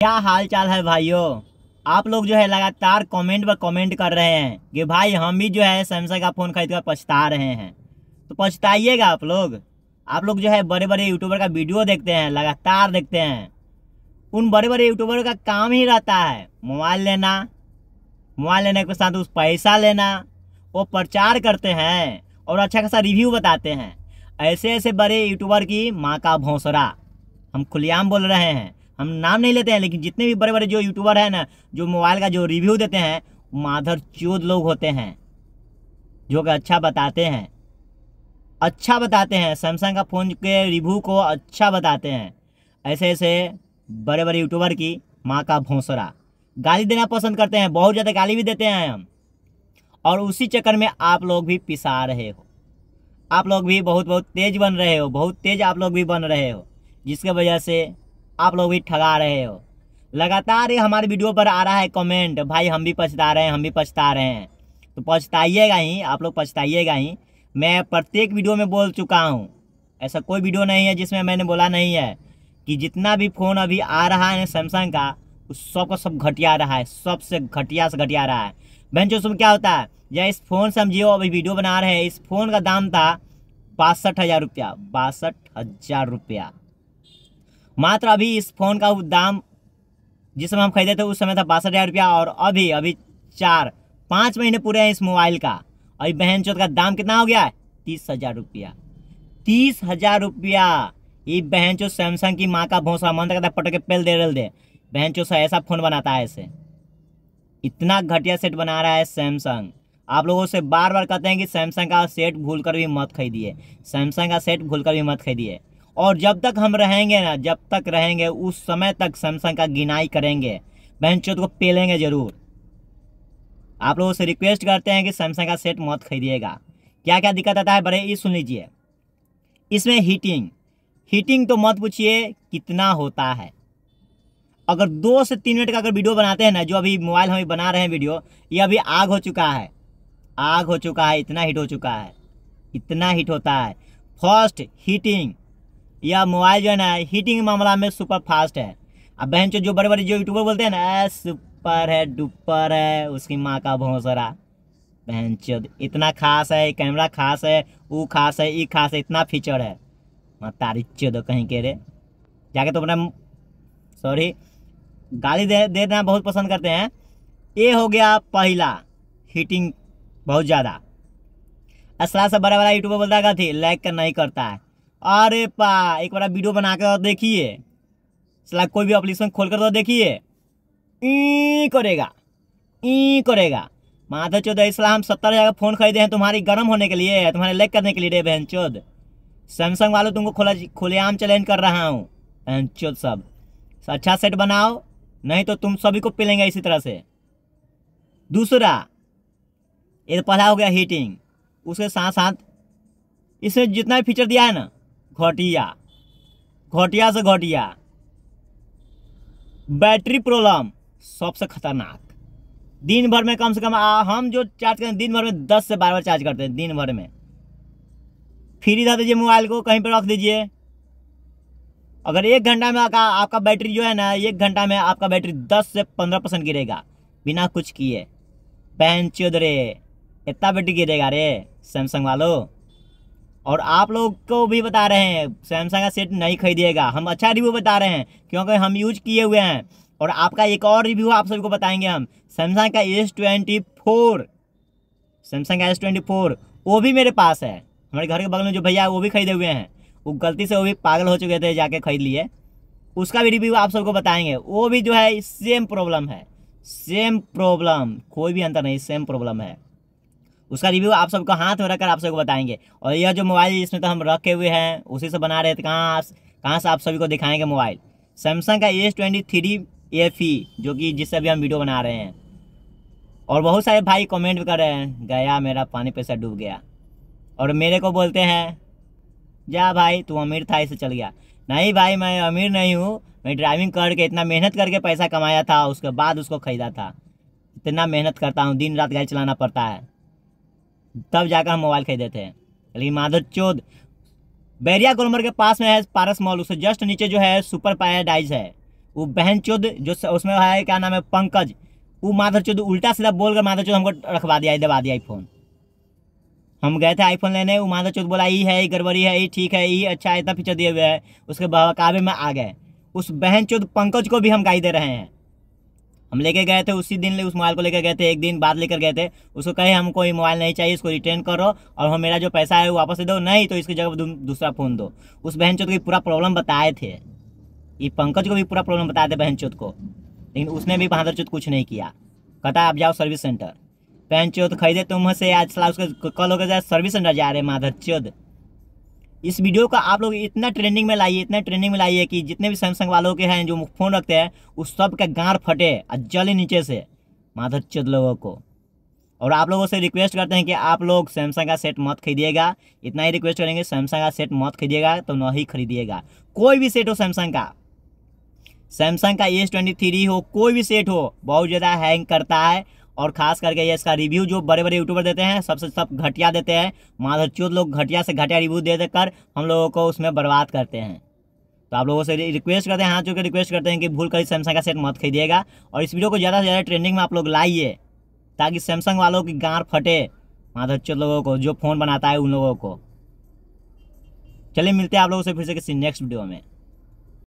क्या हाल चाल है भाइयों आप लोग जो है लगातार कमेंट पर कमेंट कर रहे हैं कि भाई हम भी जो है सैमसंग का फ़ोन खरीद कर पछता रहे हैं तो पछताइएगा आप लोग आप लोग जो है बड़े बड़े यूट्यूबर का वीडियो देखते हैं लगातार देखते हैं उन बड़े बड़े यूट्यूबर का काम ही रहता है मोबाइल लेना मोबाइल लेने के साथ उस पैसा लेना वो प्रचार करते हैं और अच्छा खासा रिव्यू बताते हैं ऐसे ऐसे बड़े यूट्यूबर की माँ का भौसरा हम खुलेआम बोल रहे हैं हम नाम नहीं लेते हैं लेकिन जितने भी बड़े बड़े जो यूट्यूबर हैं ना जो मोबाइल का जो रिव्यू देते हैं माधर चोद लोग होते हैं जो कि अच्छा बताते हैं अच्छा बताते हैं सैमसंग का फ़ोन के रिव्यू को अच्छा बताते हैं ऐसे ऐसे बड़े बड़े यूट्यूबर की माँ का भौंसरा गाली देना पसंद करते हैं बहुत ज़्यादा गाली भी देते हैं हम और उसी चक्कर में आप लोग भी पिसा रहे हो आप लोग भी बहुत बहुत तेज़ बन रहे हो बहुत तेज़ आप लोग भी बन रहे हो जिसके वजह से आप लोग भी ठगा रहे हो लगातार ये हमारे वीडियो पर आ रहा है कमेंट भाई हम भी पछता रहे हैं हम भी पछता रहे हैं तो पछताइएगा ही आप लोग पछताइएगा ही मैं प्रत्येक वीडियो में बोल चुका हूँ ऐसा कोई वीडियो नहीं है जिसमें मैंने बोला नहीं है कि जितना भी फ़ोन अभी आ रहा है सैमसंग का उस सब का सब घटिया रहा है सबसे घटिया से घटिया रहा है बहन जो क्या होता है या इस फ़ोन से हम जियो अभी वीडियो बना रहे हैं इस फ़ोन का दाम था बासठ हज़ार रुपया बासठ हज़ार रुपया मात्र अभी इस फ़ोन का दाम जिस समय हम खरीदे थे उस समय था बासठ हज़ार रुपया और अभी अभी चार पाँच महीने पूरे हैं इस मोबाइल का अभी बहन चौथ का दाम कितना हो गया है तीस हज़ार रुपया तीस हज़ार रुपया ये बहन चो सैमसंग की माँ का भोसा मन करता पटो के पेल दे रल दे बहन चो ऐसा फ़ोन बनाता है ऐसे इतना घटिया सेट बना रहा है सैमसंग आप लोगों से बार बार कहते हैं कि सैमसंग का सेट भूल कर भी मत खरीदिए सैमसंग का सेट भूल कर भी मत खरीदिए और जब तक हम रहेंगे ना जब तक रहेंगे उस समय तक सैमसंग का गिनाई करेंगे बहन चौथ को पेलेंगे ज़रूर आप लोगों से रिक्वेस्ट करते हैं कि सैमसंग का सेट मत खरीदिएगा क्या क्या दिक्कत आता है बड़े ये सुन लीजिए इसमें हीटिंग हीटिंग तो मत पूछिए कितना होता है अगर दो से तीन मिनट का अगर वीडियो बनाते हैं ना जो अभी मोबाइल हम बना रहे हैं वीडियो ये अभी आग हो चुका है आग हो चुका है इतना हीट हो चुका है इतना हीट होता है फर्स्ट हीटिंग यह मोबाइल जो है ना हीटिंग मामला में सुपर फास्ट है अब बहन जो बड़े बड़े जो यूट्यूबर बोलते हैं ना सुपर है डुपर है उसकी माँ का भौसरा बहन इतना खास है कैमरा खास है वो खास है ये खास है इतना फीचर है मैं तारीख चोदो कहीं के रे जाके तो अपना सॉरी गाली दे देना बहुत पसंद करते हैं ये हो गया पहला हीटिंग बहुत ज़्यादा असला से बड़ा बड़ा यूट्यूबर बोलता है थी लाइक नहीं करता है अरे पा एक बार वीडियो बना कर देखिए सलाह कोई भी अप्लीकेशन खोल कर देखिए ई करेगा ई करेगा माधव चौधरी इसलिए हम सत्तर हज़ार का फ़ोन खरीदे हैं तुम्हारी गर्म होने के लिए तुम्हारे लेक करने के लिए रे बहन चौध सैमसंग वालों तुमको खुला खुलेआम चैलेंज कर रहा हूँ बहन चौध सब अच्छा सेट बनाओ नहीं तो तुम सभी को पिलेंगे इसी तरह से दूसरा ये तो पहला हो गया हीटिंग उसके साथ साथ इसमें जितना भी फीचर दिया है ना घटिया घटिया से घटिया बैटरी प्रॉब्लम सबसे खतरनाक दिन भर में कम से कम आ, हम जो चार्ज करते हैं दिन भर में दस से बारह बार चार्ज करते हैं दिन भर में फ्री धा दीजिए मोबाइल को कहीं पर रख दीजिए अगर एक घंटा में आपका आपका बैटरी जो है ना एक घंटा में आपका बैटरी दस से पंद्रह परसेंट गिरेगा बिना कुछ किए पैन चौधरे इतना बैटरी गिरेगा रे सैमसंग वालों और आप लोग को भी बता रहे हैं सैमसंग का सेट नहीं खरीदिएगा हम अच्छा रिव्यू बता रहे हैं क्योंकि हम यूज किए हुए हैं और आपका एक और रिव्यू आप सबको बताएंगे हम सैमसंग का एस ट्वेंटी फोर सैमसंग का एस ट्वेंटी फोर वो भी मेरे पास है हमारे घर के बगल में जो भैया वो भी खरीदे हुए हैं वो गलती से वो भी पागल हो चुके थे जाके खरीद लिए उसका भी रिव्यू आप सबको बताएंगे वो भी जो है सेम प्रॉब्लम है सेम प्रॉब्लम कोई भी अंतर नहीं सेम प्रॉब्लम है उसका रिव्यू आप सबको हाथ में रखकर आप सबको बताएंगे और यह जो मोबाइल इसमें तो हम रखे हुए हैं उसी से बना रहे थे कहाँ कहाँ से आप सभी को दिखाएंगे मोबाइल सैमसंग का S twenty three FE जो कि जिससे अभी हम वीडियो बना रहे हैं और बहुत सारे भाई कमेंट भी कर रहे हैं गया मेरा पानी पैसा डूब गया और मेरे को बोलते हैं जा भाई तू अमीर था इसे चल गया नहीं भाई मैं अमीर नहीं हूँ मैं ड्राइविंग करके इतना मेहनत करके पैसा कमाया था उसके बाद उसको ख़रीदा था इतना मेहनत करता हूँ दिन रात गाड़ी चलाना पड़ता है तब जाकर हम मोबाइल खरीदे थे लेकिन माधव चौध बैरिया गोलमर के पास में है पारस मॉल उससे जस्ट नीचे जो है सुपर पैराडाइज है वो बहन चौध जो उसमें है क्या नाम है पंकज वो माधव चौध उल्टा सीधा बोलकर माधव चौध हमको रखवा दिया दबा दिया आईफोन हम गए थे आईफोन लेने वो माधव चौध बोला ये है ये गड़बड़ी है ये ठीक है ये अच्छा है इतना फीचर दिए हुए है उसके बहकावे में आ गए उस बहन चौध पंकज को भी हम गाई दे रहे हैं हम लेके गए थे उसी दिन उस मोबाइल को लेकर गए थे एक दिन बाद लेकर गए थे उसको कहे हमको ये मोबाइल नहीं चाहिए इसको रिटर्न करो और हम मेरा जो पैसा है वो वापस दे दो नहीं तो इसकी जगह दूसरा फ़ोन दो उस बहन चौथ को पूरा प्रॉब्लम बताए थे ये पंकज को भी पूरा प्रॉब्लम बताए थे बहन चौथ को लेकिन उसने भी बहादुर चौथ कुछ नहीं किया कहता आप जाओ सर्विस सेंटर बहन चौथ खरीदे तुम से आज उसके कल हो गया सर्विस सेंटर जा रहे माधर चौथ इस वीडियो का आप लोग इतना ट्रेंडिंग में लाइए इतना ट्रेंडिंग में लाइए कि जितने भी सैमसंग वालों के हैं जो फ़ोन रखते हैं उस सब का गार फटे और जले नीचे से माधव चंद लोगों को और आप लोगों से रिक्वेस्ट करते हैं कि आप लोग सैमसंग का सेट मत खरीदिएगा इतना ही रिक्वेस्ट करेंगे सैमसंग का सेट मत खरीदिएगा तो न ही खरीदिएगा कोई भी सेट हो सैमसंग का सैमसंग का एस ट्वेंटी थ्री हो कोई भी सेट हो बहुत ज़्यादा हैंग करता है और खास करके ये इसका रिव्यू जो बड़े बड़े यूट्यूबर देते हैं सबसे सब घटिया देते हैं माधरचूत लोग घटिया से घटिया रिव्यू दे देकर हम लोगों को उसमें बर्बाद करते हैं तो आप लोगों से रिक्वेस्ट करते हैं हाथ चूँकि रिक्वेस्ट करते हैं कि भूल कर सैमसंग का सेट मत खरीदिएगा और इस वीडियो को ज़्यादा से ज़्यादा ट्रेंडिंग में आप लोग लाइए ताकि सैमसंग वालों की गार फटे माधरचूत लोगों को जो फ़ोन बनाता है उन लोगों को चलिए मिलते हैं आप लोगों से फिर से किसी नेक्स्ट वीडियो में